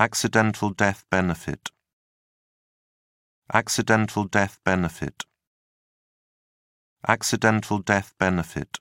Accidental death benefit. Accidental death benefit. Accidental death benefit.